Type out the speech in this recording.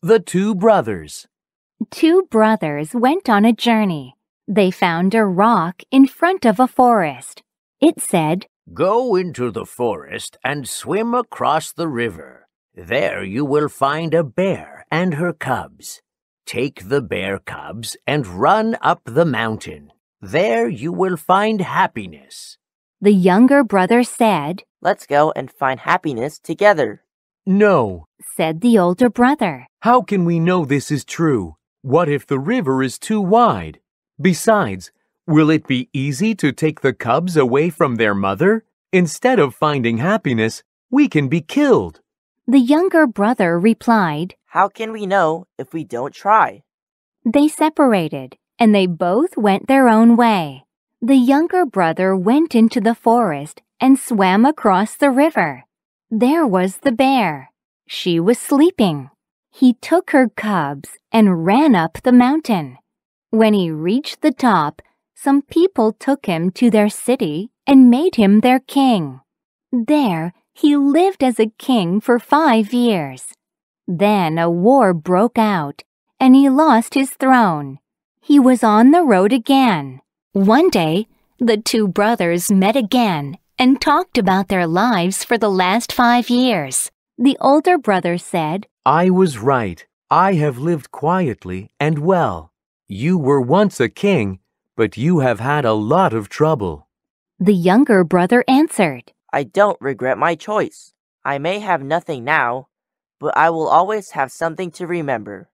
The Two Brothers Two brothers went on a journey. They found a rock in front of a forest. It said, Go into the forest and swim across the river. There you will find a bear and her cubs. Take the bear cubs and run up the mountain. There you will find happiness. The younger brother said, Let's go and find happiness together. No, said the older brother. How can we know this is true? What if the river is too wide? Besides, will it be easy to take the cubs away from their mother? Instead of finding happiness, we can be killed. The younger brother replied, How can we know if we don't try? They separated, and they both went their own way. The younger brother went into the forest and swam across the river. There was the bear. She was sleeping. He took her cubs and ran up the mountain. When he reached the top, some people took him to their city and made him their king. There, he lived as a king for five years. Then a war broke out, and he lost his throne. He was on the road again. One day, the two brothers met again and talked about their lives for the last five years. The older brother said, I was right. I have lived quietly and well. You were once a king, but you have had a lot of trouble. The younger brother answered, I don't regret my choice. I may have nothing now, but I will always have something to remember.